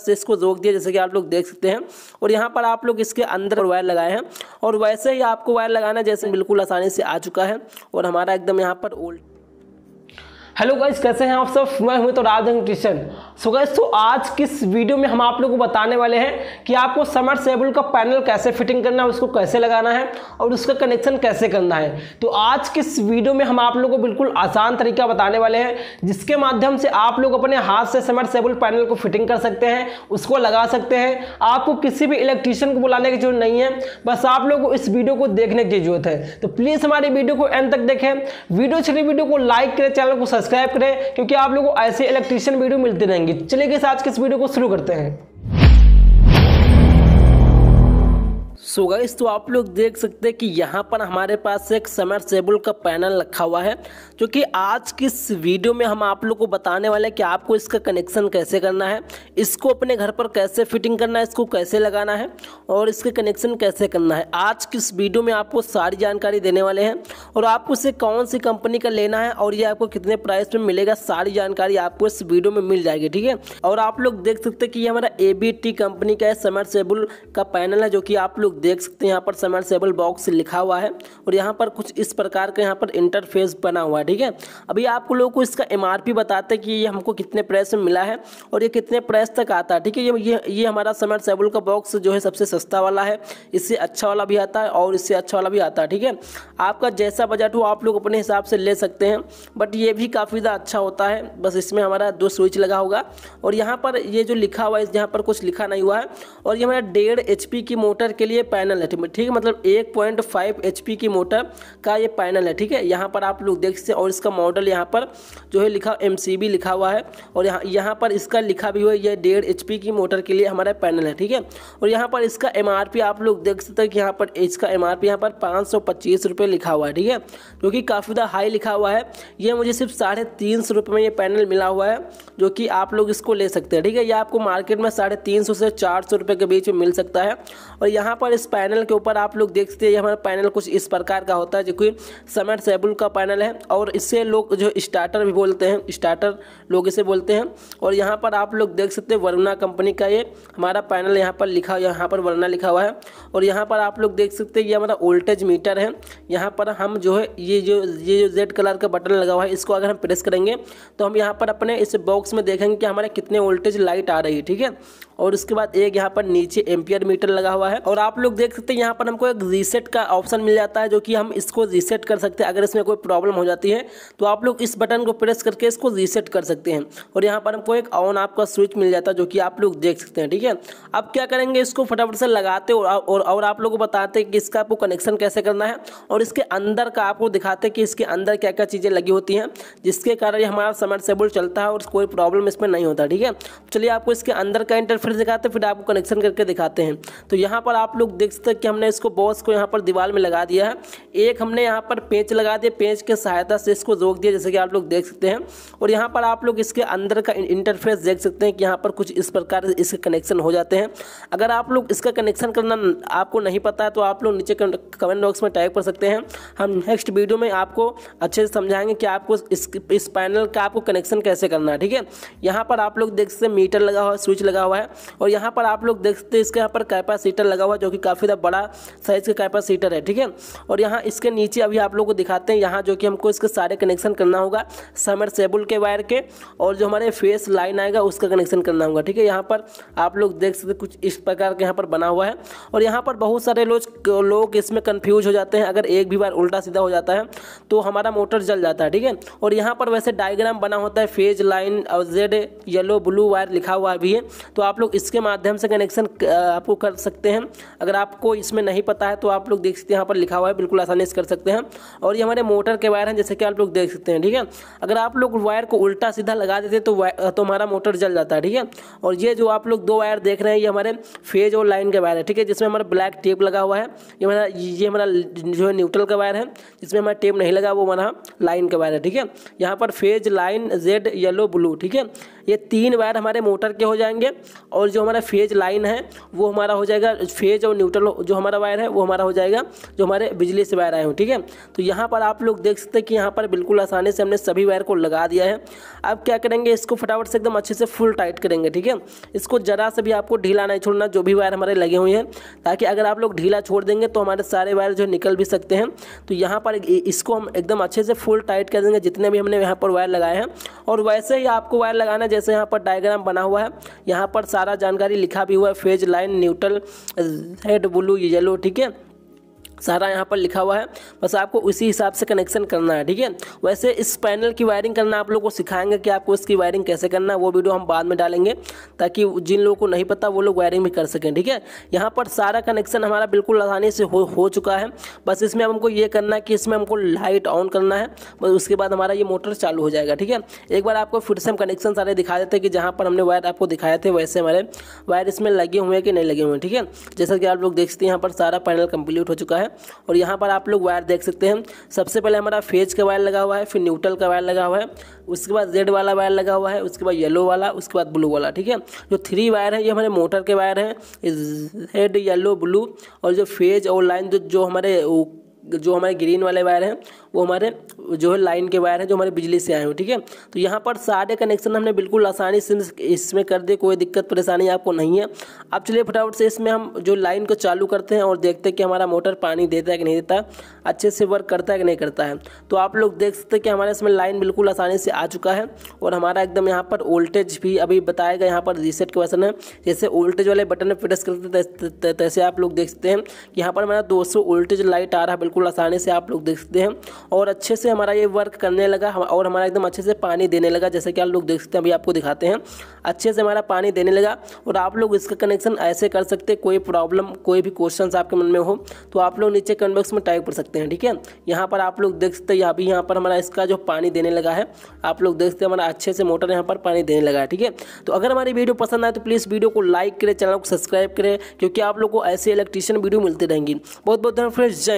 से इसको रोक दिया जैसे कि आप लोग देख सकते हैं और यहाँ पर आप लोग इसके अंदर वायर लगाए हैं और वैसे ही आपको वायर लगाना जैसे बिल्कुल आसानी से आ चुका है और हमारा एकदम यहाँ पर ओल्ड हेलो गाइस कैसे हैं आप सब मैं हूं तो राज न्यूट्रिशन सो गाइस तो आज किस वीडियो में हम आप लोगों को बताने वाले हैं कि आपको समर सेबल का पैनल कैसे फिटिंग करना है उसको कैसे लगाना है और उसका कनेक्शन कैसे करना है तो आज किस वीडियो में हम आप लोगों को बिल्कुल आसान तरीका बताने वाले हैं जिसके माध्यम से आप लोग अपने हाथ से समर सेबल पैनल को फिटिंग कर सकते हैं उसको लगा सकते हैं आपको किसी भी इलेक्ट्रिशियन को बुलाने की जरूरत नहीं है बस आप लोग को इस वीडियो को देखने की जरूरत है तो प्लीज़ हमारी वीडियो को एंड तक देखें वीडियो छोटी वीडियो को लाइक करें चैनल को सब्सक्राइब करें क्योंकि आप लोगों को ऐसे इलेक्ट्रिशियन वीडियो मिलते रहेंगे चलिए इस आज किस वीडियो को शुरू करते हैं सो गाइस तो आप लोग देख सकते हैं कि यहाँ पर हमारे पास एक समरसेबल का पैनल रखा हुआ है जो कि आज की इस वीडियो में हम आप लोग को बताने वाले हैं कि आपको इसका कनेक्शन कैसे करना है इसको अपने घर पर कैसे फिटिंग करना है इसको कैसे लगाना है और इसके कनेक्शन कैसे करना है आज की इस वीडियो में आपको सारी जानकारी देने वाले हैं और आपको इसे कौन सी कंपनी का लेना है और ये आपको कितने प्राइस में मिलेगा सारी जानकारी आपको इस वीडियो में मिल जाएगी ठीक है और आप लोग देख सकते हैं कि ये हमारा ए कंपनी का है समरसेबल का पैनल है जो कि आप लोग देख सकते हैं यहाँ पर समरसेबल बॉक्स लिखा हुआ है और यहाँ पर कुछ इस प्रकार का यहाँ पर इंटरफेस बना हुआ है ठीक है अभी आप लोगों को इसका एम बताते हैं कि ये हमको कितने प्राइस में मिला है और ये कितने प्राइस तक आता है ठीक है ये ये ये हमारा समरसेबल का बॉक्स जो है सबसे सस्ता वाला है इससे अच्छा वाला भी आता है और इससे अच्छा वाला भी आता है ठीक है आपका जैसा बजट हो आप लोग अपने हिसाब से ले सकते हैं बट ये भी काफ़ी ज़्यादा अच्छा होता है बस इसमें हमारा दो स्विच लगा होगा और यहाँ पर ये जो लिखा हुआ है यहाँ पर कुछ लिखा नहीं हुआ है और ये हमारा डेढ़ एच की मोटर के लिए पैनल है ठीक है मतलब एक पॉइंट फाइव एच पी की मोटर का ये पैनल है ठीक है यहाँ पर आप लोग देख सकते हैं और इसका मॉडल यहाँ पर जो है लिखा एम सी बी लिखा हुआ है और यहाँ यहाँ पर इसका लिखा भी हुआ है ये डेढ़ एच पी की मोटर के लिए हमारा पैनल है ठीक है और यहाँ पर इसका एम आर पी आप लोग देख सकते हैं कि यहाँ पर इसका एम आर पी यहाँ पर पाँच सौ पच्चीस रुपये लिखा हुआ है ठीक है जो कि काफ़ी ज़्यादा हाई लिखा हुआ है ये मुझे सिर्फ साढ़े तीन सौ रुपये में ये पैनल मिला हुआ है जो कि आप लोग इसको ले सकते हैं ठीक है ये आपको मार्केट में साढ़े तीन सौ से चार सौ रुपये के बीच में मिल सकता है और यहाँ पर इस इस पैनल के ऊपर आप लोग देख सकते हैं हमारा पैनल कुछ इस प्रकार का होता है जो कि समेट सेबुल का पैनल है और इससे लोग जो स्टार्टर भी बोलते हैं स्टार्टर लोग इसे बोलते हैं और यहाँ पर आप लोग देख सकते हैं वरुणा कंपनी का ये हमारा पैनल यहाँ पर लिखा हुआ यहाँ पर वरुणा लिखा हुआ है और यहाँ पर आप लोग देख सकते हैं ये हमारा वोल्टेज मीटर है यहाँ पर हम जो है ये जो ये जो रेड कलर का बटन लगा हुआ है इसको अगर हम प्रेस करेंगे तो हम यहाँ पर अपने इस बॉक्स में देखेंगे कि हमारे कितने वोल्टेज लाइट आ रही है ठीक है और उसके बाद एक यहाँ पर नीचे एम्पियर मीटर लगा हुआ है और आप लोग लोग देख सकते हैं यहाँ पर हमको एक रीसेट का ऑप्शन मिल जाता है जो कि हम इसको रीसेट कर सकते हैं अगर इसमें कोई प्रॉब्लम हो जाती है तो आप लोग इस बटन को प्रेस करके इसको रीसेट कर सकते हैं और यहाँ पर हमको एक ऑन आपका स्विच मिल जाता है जो कि आप लोग देख सकते हैं ठीक है अब क्या करेंगे इसको फटाफट से लगाते और और आप लोग को बताते हैं कि इसका आपको कनेक्शन कैसे करना है और इसके अंदर का आपको दिखाते हैं कि इसके अंदर क्या क्या चीज़ें लगी होती हैं जिसके कारण ये हमारा समरसेबल चलता है और कोई प्रॉब्लम इसमें नहीं होता ठीक है चलिए आपको इसके अंदर का इंटरफेस दिखाते फिर आपको कनेक्शन करके दिखाते हैं तो यहाँ पर आप लोग देख सकते हैं कि हमने इसको बॉस को यहाँ पर दीवार में लगा दिया है एक हमने यहाँ पर पेंच लगा दिया पेंच के सहायता से इसको रोक दिया जैसे कि आप लोग देख सकते हैं और यहाँ पर आप लोग इसके अंदर का इंटरफेस देख सकते हैं कि यहाँ पर कुछ इस प्रकार से इसके कनेक्शन हो जाते हैं अगर आप लोग इसका कनेक्शन करना आपको नहीं पता है तो आप लोग नीचे कमेंट बॉक्स में टाइप कर सकते हैं हम नेक्स्ट वीडियो में आपको अच्छे से समझाएंगे कि आपको इस पैनल का आपको कनेक्शन कैसे करना है ठीक है यहाँ पर आप लोग देख सकते हैं मीटर लगा हुआ है स्विच लगा हुआ है और यहाँ पर आप लोग देख सकते हैं इसके यहाँ पर कैपासीटर लगा हुआ है जो कि काफ़ी ज़्यादा बड़ा साइज़ का कैपेसिटर है ठीक है और यहाँ इसके नीचे अभी आप लोग को दिखाते हैं यहाँ जो कि हमको इसके सारे कनेक्शन करना होगा समरसेबल के वायर के और जो हमारे फेस लाइन आएगा उसका कनेक्शन करना होगा ठीक है यहाँ पर आप लोग देख सकते कुछ इस प्रकार के यहाँ पर बना हुआ है और यहाँ पर बहुत सारे लोग लोग इसमें कन्फ्यूज हो जाते हैं अगर एक भी बार उल्टा सीधा हो जाता है तो हमारा मोटर जल जाता है ठीक है और यहाँ पर वैसे डायग्राम बना होता है फेज लाइन और जेड येलो ब्लू वायर लिखा हुआ भी है तो आप लोग इसके माध्यम से कनेक्शन आपको कर सकते हैं अगर अगर आपको इसमें नहीं पता है तो आप लोग देख सकते हैं यहाँ पर लिखा हुआ है बिल्कुल आसानी से कर सकते हैं और ये हमारे मोटर के वायर हैं जैसे कि आप लोग देख सकते हैं ठीक है अगर आप लोग वायर को उल्टा सीधा लगा देते तो तो हमारा मोटर जल जाता है ठीक है और ये जो आप लोग दो वायर देख रहे हैं ये हमारे फेज और लाइन के वायर है ठीक है जिसमें हमारा ब्लैक टेप लगा हुआ है ये हमारा ये हमारा जो है न्यूट्रल का वायर है जिसमें हमारा टेप नहीं लगा वो हमारा लाइन का वायर है ठीक है यहाँ पर phase line Z yellow blue ठीक है ये तीन वायर हमारे मोटर के हो जाएंगे और जो हमारा फेज लाइन है वो हमारा हो जाएगा फेज और न्यूट्रल जो हमारा वायर है वो हमारा हो जाएगा जो हमारे बिजली से वायर आए हों ठीक है तो यहाँ पर आप लोग देख सकते हैं कि यहाँ पर बिल्कुल आसानी से हमने सभी वायर को लगा दिया है अब क्या करेंगे इसको फटाफट से एकदम अच्छे से फुल टाइट करेंगे ठीक है इसको ज़रा से भी आपको ढीला नहीं छोड़ना जो भी वायर हमारे लगे हुए हैं ताकि अगर आप लोग ढीला छोड़ देंगे तो हमारे सारे वायर जो निकल भी सकते हैं तो यहाँ पर इसको हम एकदम अच्छे से फुल टाइट कर देंगे जितने भी हमने यहाँ पर वायर लगाए हैं और वैसे ही आपको वायर लगाना जैसे यहाँ पर डायग्राम बना हुआ है यहाँ पर सारा जानकारी लिखा भी हुआ है phase line neutral red blue yellow ठीक है सारा यहाँ पर लिखा हुआ है बस आपको उसी हिसाब से कनेक्शन करना है ठीक है वैसे इस पैनल की वायरिंग करना आप लोग को सिखाएंगे कि आपको इसकी वायरिंग कैसे करना है वो वीडियो हम बाद में डालेंगे ताकि जिन लोगों को नहीं पता वो लोग वायरिंग भी कर सकें ठीक है यहाँ पर सारा कनेक्शन हमारा बिल्कुल आसानी से हो हो चुका है बस इसमें हमको ये करना है कि इसमें हमको लाइट ऑन करना है बस उसके बाद हमारा ये मोटर चालू हो जाएगा ठीक है एक बार आपको फिर से हम कनेक्शन सारे दिखा देते हैं कि जहाँ पर हमने वायर आपको दिखाए थे वैसे हमारे वायर इसमें लगे हुए हैं कि नहीं लगे हुए हैं ठीक है जैसा कि आप लोग देखते हैं यहाँ पर सारा पैनल कंप्लीट हो चुका है और यहाँ पर आप लोग वायर देख सकते हैं सबसे पहले हमारा फेज का वायर लगा हुआ है फिर न्यूट्रल का वायर लगा हुआ है उसके बाद रेड वाला वायर लगा हुआ है उसके बाद येलो वाला उसके बाद ब्लू वाला ठीक है जो थ्री वायर है ये हमारे मोटर के वायर हैं रेड येलो ब्लू और जो फेज और लाइन जो जो हमारे जो हमारे ग्रीन वाले वायर हैं वो हमारे जो है लाइन के वायर हैं जो हमारे बिजली से आए हुए ठीक है तो यहाँ पर सारे कनेक्शन हमने बिल्कुल आसानी से इसमें कर दिए कोई दिक्कत परेशानी आपको नहीं है अब चलिए फटाफट से इसमें हम जो लाइन को चालू करते हैं और देखते हैं कि हमारा मोटर पानी देता है कि नहीं देता अच्छे से वर्क करता है कि नहीं करता है तो आप लोग देख सकते हैं कि हमारे इसमें लाइन बिल्कुल आसानी से आ चुका है और हमारा एकदम यहाँ पर वोल्टेज भी अभी बताएगा यहाँ पर रीसेट के वैसे है जैसे वोल्टेज वाले बटन में प्रेस करते तैसे आप लोग देख सकते हैं यहाँ पर मेरा दो वोल्टेज लाइट आ रहा है बिल्कुल आसानी से आप लोग देख सकते हैं और अच्छे से हमारा ये वर्क करने लगा और हमारा एकदम अच्छे से पानी देने लगा जैसे कि आप लोग देख सकते हैं अभी आपको दिखाते हैं अच्छे से हमारा पानी देने लगा और आप लोग इसका कनेक्शन ऐसे कर सकते कोई प्रॉब्लम कोई भी क्वेश्चन आपके मन में हो तो आप लोग नीचे कमेंट बॉक्स में टाइप कर सकते हैं ठीक है यहाँ पर आप लोग देख सकते हैं अभी यहाँ पर हमारा इसका जो पानी देने लगा है आप लोग देख सकते हैं हमारा अच्छे से मोटर यहाँ पर पानी देने लगा है ठीक है तो अगर हमारी वीडियो पसंद आए तो प्लीज़ वीडियो को लाइक करें चैनल को सब्सक्राइब करें क्योंकि आप लोग को ऐसे इलेक्ट्रिशियन वीडियो मिलती रहेंगी बहुत बहुत धन्यवाद फ्रेंड्स जय